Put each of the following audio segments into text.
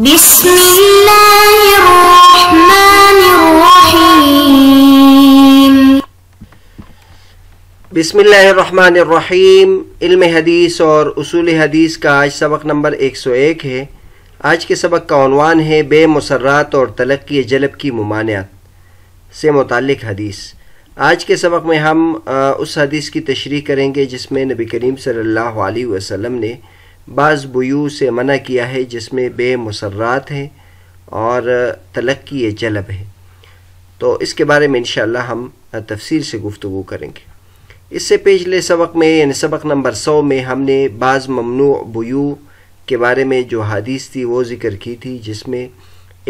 بسم इल्म हदीस और उसूल हदीस का आज सबक नंबर 101 है आज के सबक का अनवान है बेमसरात और तलक्की जलब की ममानियात से मुतल हदीस आज के सबक में हम उस हदीस की तशरी करेंगे जिसमें नबी करीम सल्लल्लाहु अलैहि वसल्लम ने बाज़ बयू से मना किया है जिसमें बेमसर्रात हैं और तलक्की जलब है तो इसके बारे में इन हम तफसील से गुफ्तु करेंगे इससे पिछले सबक में यानी सबक नंबर सौ में हमने बाज़ ममनू बयू के बारे में जो हदीस थी वो ज़िक्र की थी जिसमें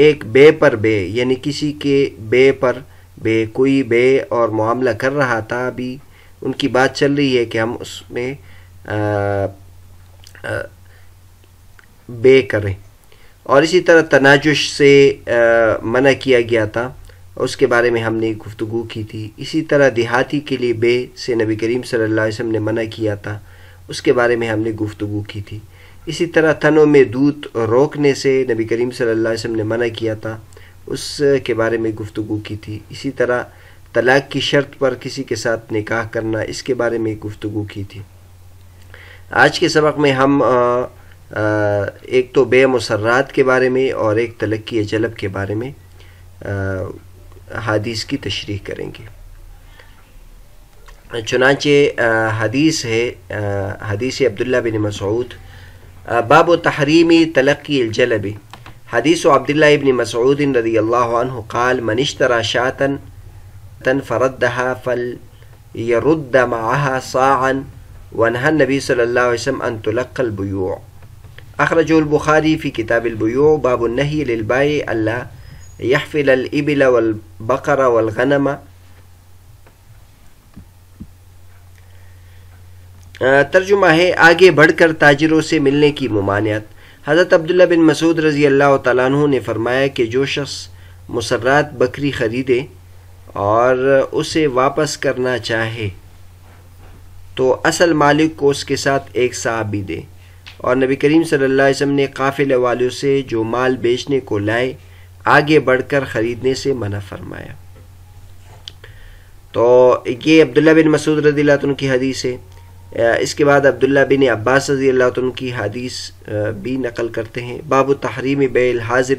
एक बे पर बे यानी किसी के बे पर बे कोई बे और मामला कर रहा था अभी उनकी बात चल रही है कि हम उसमें बे करें और इसी तरह तनाजुश से मना किया गया था उसके बारे में हमने गुफ्तु की थी इसी तरह देहाती के लिए बे से नबी करीम सल्लल्लाहु अलैहि वसल्लम ने मना किया था उसके बारे में हमने गुफ्तु की थी इसी तरह तनों में दूध रोकने से नबी करीम सल्लल्लाहु अलैहि वसल्लम ने मना किया था उसके बारे में गुफ्तु की थी इसी तरह तलाक़ की शर्त पर किसी के साथ निकाह करना इसके बारे में गुफ्तु की थी आज के सबक में हम आ, आ, एक तो बे मसर्रात के बारे में और एक तलक्की जलब के बारे में आ, हदीस की तशरी करेंगे चुनाचे हदीस है हदीस अब्दुल्ला बिन मसूद बाब तहरीमी तलक्की जलब हदीस अब्दुल्ला इबन मसूद रदी अल्लाह काल मनिश्तरा शातन तन फरदहा फल यरुद्द सान ونهى النبي صلى الله عليه وسلم أن تلقى البيوع أخرجه البخاري في كتاب البيوع باب النهي للبائع ألا يحفل الإبل والبقر والغنم तर्जुमा है आगे बढ़कर ताजिरों से मिलने की ममानियत हज़रत अब्दुल्ला बिन मसूद रज़ी अल्लाह तु ने फरमाया कि जो शख्स मुसर्रात बकरी ख़रीदे और उसे वापस करना चाहे तो असल मालिक को उसके साथ एक साहब भी दे और नबी करीम सल्लल्लाहु अलैहि वसल्लम ने काफ़िले वालों से जो माल बेचने को लाए आगे बढ़कर ख़रीदने से मना फरमाया तो ये अब्दुल्ला बिन मसूद रदी की हदीस है इसके बाद अब्दुल्ला बिन अब्बास रजी अल्लाह की हदीस भी नकल करते हैं बाबू तहरीम बेल हाजिर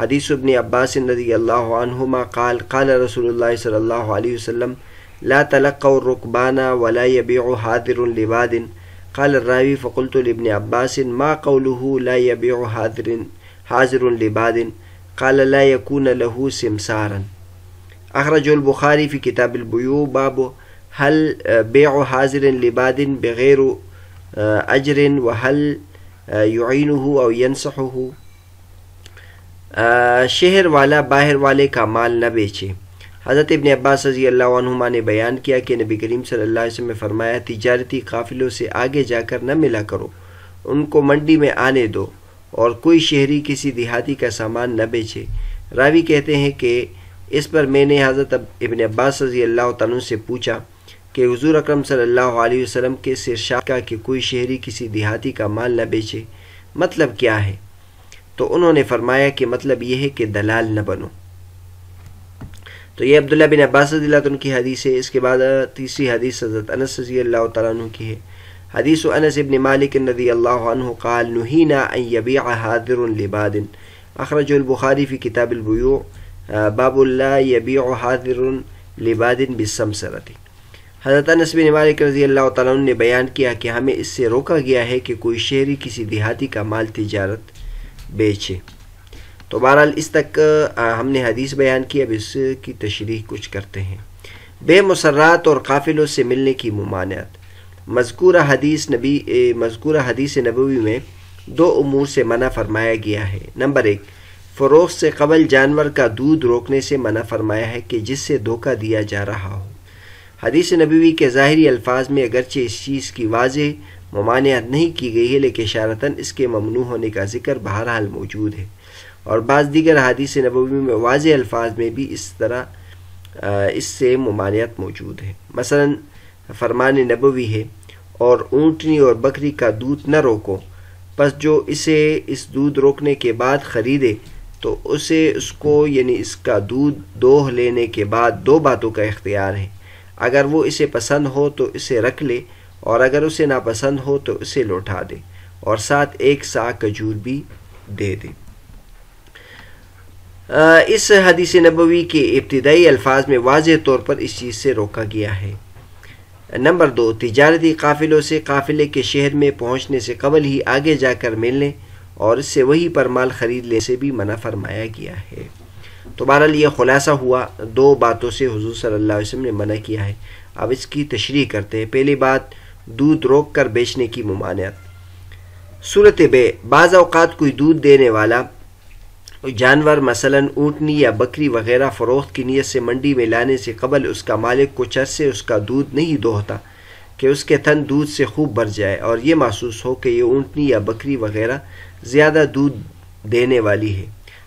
हदीस अबन अब्बास रजी अल्लाह काल काल रसूल सल्ला वसम لا تلقوا الركبان ولا يبيع حاذر لباد قال الراوي فقلت لابن عباس ما قوله لا يبيع حاذر حاذر لباد قال لا يكون له سمسارا أخرج البخاري في كتاب البيوع باب هل بيع حاذر لباد بغير آه، أجر وهل آه، يعينه أو ينصحه آه، شهر والا باہر والے کا مال نہ بیچے हज़रत इबन अब्बास रजी अल्लाह ने बयान किया कि नबी करीम सल्लल्लाहु अलैहि वसल्लम ने फरमाया तिजारती काफ़िलों से आगे जाकर न मिला करो उनको मंडी में आने दो और कोई शहरी किसी देहाती का सामान न बेचे रावी कहते हैं कि इस पर मैंने हज़रत इबन अब्बास रजी अल्लाह तन से पूछा कि हजूर अक्रम सल्लल्लाहु अलैहि वसल्लम के सिरशा का कि कोई शहरी किसी देहाती का माल न बेचे मतलब क्या है तो उन्होंने फरमाया कि मतलब यह है कि दलाल न बनो तो ये अब्दुल्ला बिन अब्बास की हदीस है इसके बाद तीसरी हदीस हज़रत अनस रजी अल्लाह तु की है हदीस अनस इबन मालिक रदी अल्लाह काल नुहीना यबी हादिर लिबादिन अखरज बुखारी फ़ी किताब अलबयू बाबुल्ला यबी हादिर लिबादिन बिसमसरती हज़रत अनस बिन मालिक रजी अल्लाह तु ने बयान किया कि हमें इससे रोका गया है कि कोई शहरी किसी देहाती का माल तिजारत बेचे तो बहरहाल इस तक हमने हदीस बयान की अब इसकी तशरी कुछ करते हैं बेमसरात और काफिलों से मिलने की ममानियत मजकूर हदीस नबी मजकूर हदीस नबवी में दो अमूर से मना फरमाया गया है नंबर एक फ़रोख से कबल जानवर का दूध रोकने से मना फरमाया है कि जिससे धोखा दिया जा रहा हो हदीस नबी के ज़ाहरी अल्फाज में अगरचे इस चीज़ की वाज ममानियत नहीं की गई है लेकिन शारता इसके ममनू होने का जिक्र बहरहाल मौजूद है और बाद दीगर अहादीस नबी में वाज अल्फाज में भी इस तरह इससे ममानियत मौजूद है मसला फरमान नबवी है और ऊँटनी और बकरी का दूध न रोको बस जो इसे इस दूध रोकने के बाद ख़रीदे तो उसे उसको यानी इसका दूध दोह लेने के बाद दो बातों का इख्तियार है अगर वो इसे पसंद हो तो इसे रख ले और अगर उसे नापसंद हो तो इसे लौटा दे और साथ एक सा खजूर भी दे दे इस हदीस नबवी के इब्तदाई अल्फाज में वाज तौर पर इस चीज़ से रोका गया है नंबर दो तजारती काफ़िलों से काफ़िले के शहर में पहुंचने से कबल ही आगे जाकर मिलने और इससे वही पर माल ख़रीद से भी मना फरमाया गया है तो बहरहाल यह खुलासा हुआ दो बातों से हजू सल्ला वसम ने मना किया है अब इसकी तशरी करते हैं पहली बात दूध रोक कर बेचने की ममानियत सूरत बे बाज़ात कोई दूध देने वाला जानवर मसलन ऊँटनी या बकरी वगैरह फ़रोख्त की नीयत से मंडी में लाने से कबल उसका मालिक कुछ अरसे उसका दूध नहीं दोहता कि उसके तन दूध से खूब भर जाए और ये महसूस हो कि ये ऊँटनी या बकरी वगैरह ज़्यादा दूध देने वाली है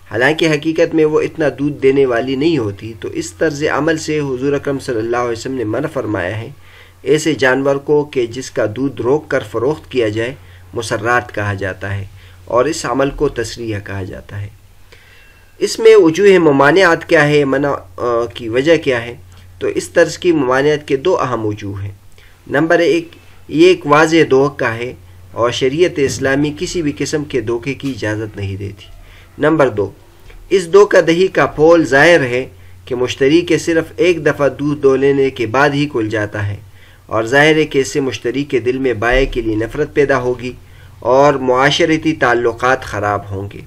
हालांकि हकीकत में वो इतना दूध देने वाली नहीं होती तो इस तर्ज अमल से हुजूर अकरम सल्लल्लाहु अलैहि वसल्लम ने मना फरमाया है ऐसे जानवर को कि जिसका दूध रोक कर फ़रोख्त किया जाए मुसर्रात कहा जाता है और इस अमल को तस्रिया कहा जाता है इसमें वजूह ममानियात क्या है मना की वजह क्या है तो इस तर्ज की ममानियात के दो अहम वजूह हैं नंबर एक ये एक वाज धोखा है और शरीयत इस्लामी किसी भी किस्म के धोखे की इजाज़त नहीं देती नंबर दो इस धोखा दही का पोल ज़ाहिर है कि मुश्तरी के सिर्फ एक दफ़ा दूध दो लेने के बाद ही खुल जाता है और ज़ाहिर है कि इससे मुश्तरी के दिल में बाएँ के लिए नफ़रत पैदा होगी और माशरती ताल्लुक़ात ख़राब होंगे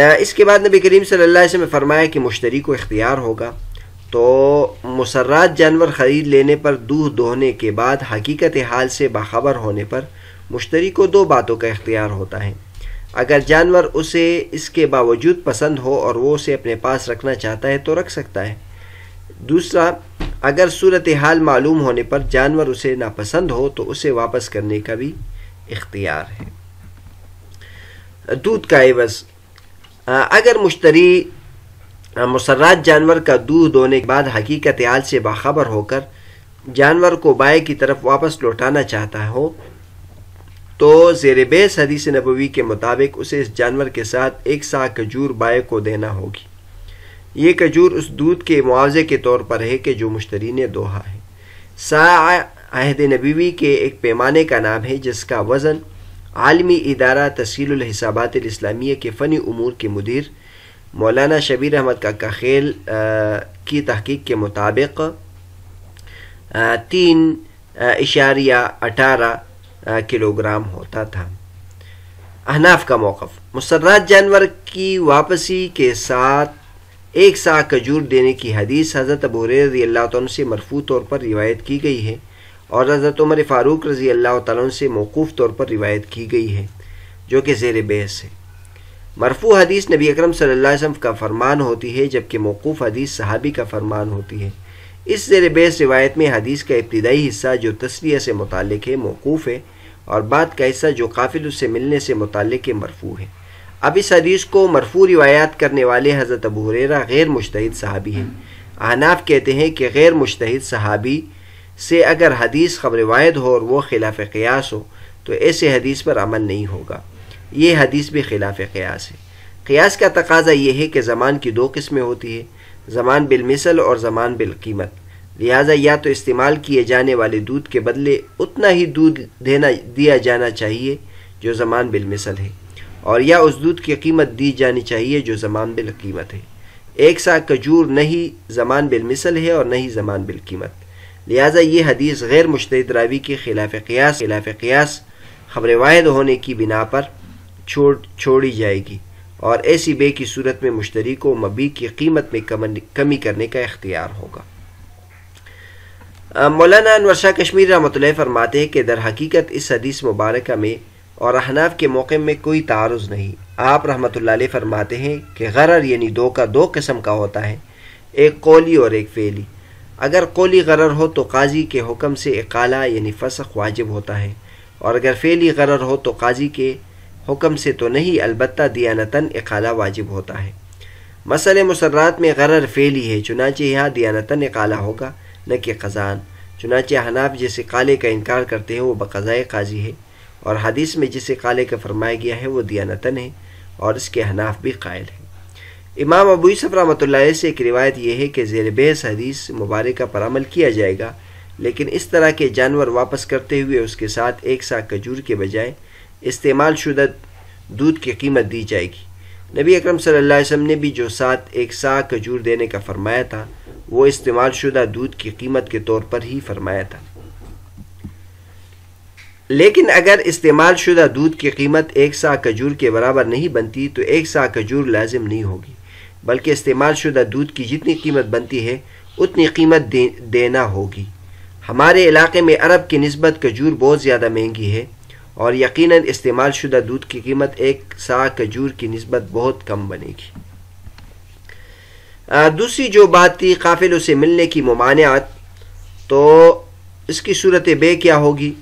इसके बाद नबी करीम सल्लल्लाहु अलैहि वसल्लम फरमाया कि मुश्तरी को इख्तियार होगा तो मुसर्रात जानवर ख़रीद लेने पर दूध दोहने के बाद हकीकत हाल से बाखबर होने पर मुश्तरी को दो बातों का इख्तियार होता है अगर जानवर उसे इसके बावजूद पसंद हो और वो उसे अपने पास रखना चाहता है तो रख सकता है दूसरा अगर सूरत हाल मालूम होने पर जानवर उसे नापसंद हो तो उसे वापस करने का भी इख्तियार है दूध का एवज़ अगर मुश्तरी मुसर्रात जानवर का दूध होने के बाद हकीकत आल से बाखबर होकर जानवर को बाय की तरफ वापस लौटाना चाहता हो तो जेर बेस हदीस नबवी के मुताबिक उसे इस जानवर के साथ एक सा खजूर बाय को देना होगी ये खजूर उस दूध के मुआवजे के तौर पर है कि जो मुश्तरी ने दोहा है साहद नबीवी के एक पैमाने का नाम है जिसका वज़न आलमी इदारा तसील हिसाबात इस्लामिया के फ़नी अमूर के मुदिर मौलाना शबीर अहमद का खेल की तहकीक के मुताबिक तीन इशारिया अठारह किलोग्राम होता था अहनाफ का मौक़ मुसर्रात जानवर की वापसी के साथ एक सा खजूर देने की हदीस हज़रत अबूर रजी अल्लाह से मरफू तौर पर रिवायत की गई है और हज़रत उमर फ़ारूक रज़ी अल्लाह तन से मौकूफ़ तौर पर रिवायत की गई है जो कि जेर बहस है मरफू हदीस नबी अकरम सल्लल्लाहु अलैहि वसल्लम का फरमान होती है जबकि मौकूफ़ हदीस सहाबी का फरमान होती है इस जेर बहस रिवायत में हदीस का इब्तदाई हिस्सा जो तस्लिया से मुतल है मौकूफ़ है और बात का हिस्सा जो काफिल उससे मिलने से मुतल मरफू है अब इस हदीस को मरफू रिवायात करने वाले हज़रत अबू हुरेरा गैर मुश्त सहाबी हैं अहनाफ कहते हैं कि गैर मुश्त सहाबी से अगर हदीस खबर वायद हो और वो खिलाफ क्यास हो तो ऐसे हदीस पर अमल नहीं होगा ये हदीस भी खिलाफ क्यास है क्यास का तकाजा यह है कि ज़मान की दो किस्में होती है ज़मान बिलमिसल और ज़मान बिलकीमत लिहाजा या तो इस्तेमाल किए जाने वाले दूध के बदले उतना ही दूध देना दिया जाना चाहिए जो ज़मान बिलमिसल है और या उस दूध की कीमत दी जानी चाहिए जो ज़मान बिलकीमत है एक सा खजूर न ही ज़मान बिलमिसल है और न ही ज़मान बिलकीमत लिहाजा ये हदीस गैर मुश्तद रावी के खिलाफ क्यास खिलाफ क्यास खबर वाहद होने की बिना पर छोड़ छोड़ी जाएगी और ऐसी बे की सूरत में मुश्तरी को मबी की कीमत में कमी करने का इख्तियार होगा मौलाना अनवर शाह कश्मीर रमत फरमाते हैं कि दर हकीकत इस हदीस मुबारक में और अहनाफ के मौके में कोई तारज़ नहीं आप रहमत फरमाते हैं कि गरर यानी दो का दो किस्म का होता है एक कौली और एक फेली अगर कौली गरर हो तो काजी के हुक्म से इकाला यानी फसख वाजिब होता है और अगर फेली गरर हो तो काजी के हुक्म से तो नहीं अलबत्ता दियानतन इकाला वाजिब होता है मसल मसरात में गरर फेली है चुनाचे यहाँ दियानतन इकाला होगा न कि खजान चुनाचे हनाफ जिसे काले का इनकार करते हैं वो बकाजाय काजी है और हदीस में जिसे काले का फरमाया गया है वो दियानतन है और इसके हनाफ भी कायल है इमाम अबू यूसफ रमत से एक रिवायत यह है कि जेर बेस हदीस मुबारक पर अमल किया जाएगा लेकिन इस तरह के जानवर वापस करते हुए उसके साथ एक सा खजूर के बजाय इस्तेमाल शुदा दूध की कीमत दी जाएगी नबी अकरम सल्लल्लाहु अलैहि वसल्लम ने भी जो साथ एक सा खजूर देने का फरमाया था वो इस्तेमाल शुदा दूध की कीमत के तौर पर ही फरमाया था लेकिन अगर इस्तेमाल शुदा दूध की कीमत एक सा खजूर के बराबर नहीं बनती तो एक सा खजूर लाजिम नहीं होगी बल्कि इस्तेमाल शुदा दूध की जितनी कीमत बनती है उतनी कीमत दे, देना होगी हमारे इलाके में अरब की नस्बत खजूर बहुत ज़्यादा महंगी है और यकीनन इस्तेमाल शुदा दूध की कीमत एक सा खजूर की नस्बत बहुत कम बनेगी दूसरी जो बात थी काफिलों से मिलने की ममानियात तो इसकी सूरत बे क्या होगी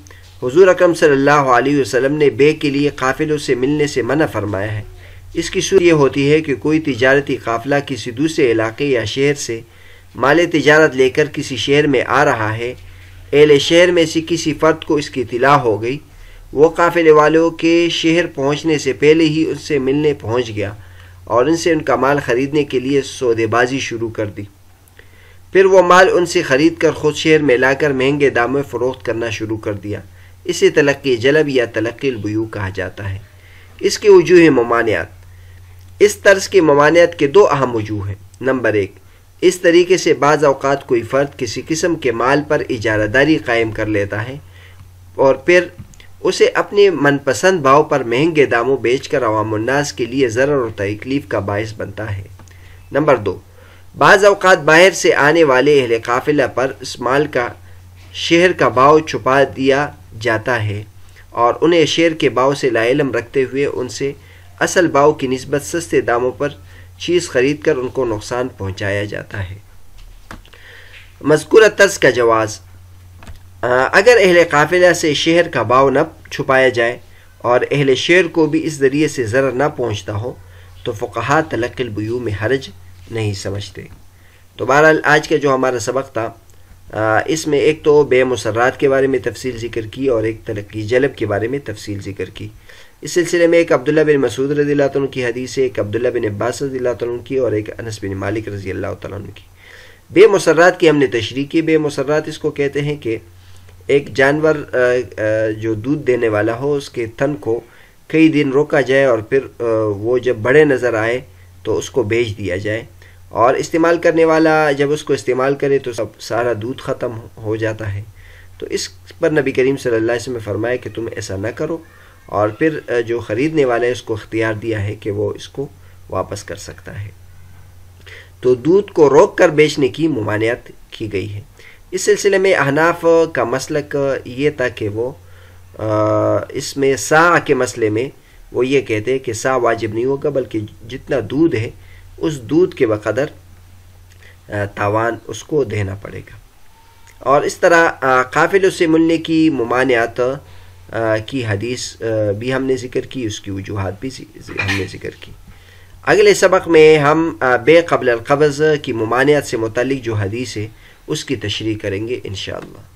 हुजूर अकरम सल्लल्लाहु अलैहि वसल्लम ने बे के लिए काफिलों से मिलने से मना फरमाया है इसकी शुरू यह होती है कि कोई तजारती काफ़िला किसी दूसरे इलाके या शहर से माल तजारत लेकर किसी शहर में आ रहा है एले शहर में से किसी फ़र्द को इसकी इतला हो गई वो काफ़िले वालों के शहर पहुंचने से पहले ही उनसे मिलने पहुंच गया और उनसे उनका माल ख़रीदने के लिए सौदेबाजी शुरू कर दी फिर वो माल उनसे ख़रीद कर ख़ुद शहर में लाकर महंगे दाम में फ़रोख्त करना शुरू कर दिया इसे तलक़ी जलब या तलक़ी बयू कहा जाता है इसके वजूह ममानियात इस तर्ज की ममानियत के दो अहम वजूह हैं नंबर एक इस तरीके से बाज़ अवकात कोई फ़र्द किसी किस्म के माल पर इजारादारी कायम कर लेता है और फिर उसे अपने मनपसंद भाव पर महंगे दामों बेच कर के लिए ज़र और तकलीफ़ का बायस बनता है नंबर दो बाज़ अवकात बाहर से आने वाले अहल काफिला पर इस माल का शेर का भाव छुपा दिया जाता है और उन्हें शेर के भाव से लाइलम रखते हुए उनसे असल भाव की नस्बत सस्ते दामों पर चीज़ खरीद कर उनको नुकसान पहुँचाया जाता है मजकूर तर्ज का जवाज़ अगर अहल काफिला से शहर का भाव न छुपाया जाए और अहल शहर को भी इस ज़रिए से ज़र ना पहुँचता हो तो फ़ुकहा बु में हरज नहीं समझते तो बहरहाल आज का जो हमारा सबक था इसमें एक तो बेमसरात के बारे में तफसील ज़िक्र की और एक तरक्की जलब के बारे में तफसील ज़िक्र की इस सिलसिले में एक अब्दुल्ला बिन मसूद रजी की हदीस एक अब्दुल्ला बिन अब्बास रजी की और एक अनस बिन मालिक रजी अल्लाह की बेमसरात की हमने तशरी की बेमसरत इसको कहते हैं कि एक जानवर जो दूध देने वाला हो उसके थन को कई दिन रोका जाए और फिर वो जब बड़े नज़र आए तो उसको बेच दिया जाए और इस्तेमाल करने वाला जब उसको इस्तेमाल करे तो सब सारा दूध ख़त्म हो जाता है तो इस पर नबी करीम सल्लल्लाहु अलैहि वसल्लम फरमाया कि तुम ऐसा ना करो और फिर जो ख़रीदने वाला है उसको अख्तियार दिया है कि वो इसको वापस कर सकता है तो दूध को रोक कर बेचने की ममानियत की गई है इस सिलसिले में अहनाफ का मसलक ये था कि वो इसमें सा के मसले में वो ये कहते हैं कि सा वाजिब नहीं होगा बल्कि जितना दूध है उस दूध के बकदर तावान उसको देना पड़ेगा और इस तरह काफिल से मिलने की ममानियात की हदीस भी हमने ज़िक्र की उसकी वजूहत भी हमने ज़िक्र की अगले सबक में हम बेकबल कब्ज़ की ममानियत से मुतल जो हदीस है उसकी तशरी करेंगे इन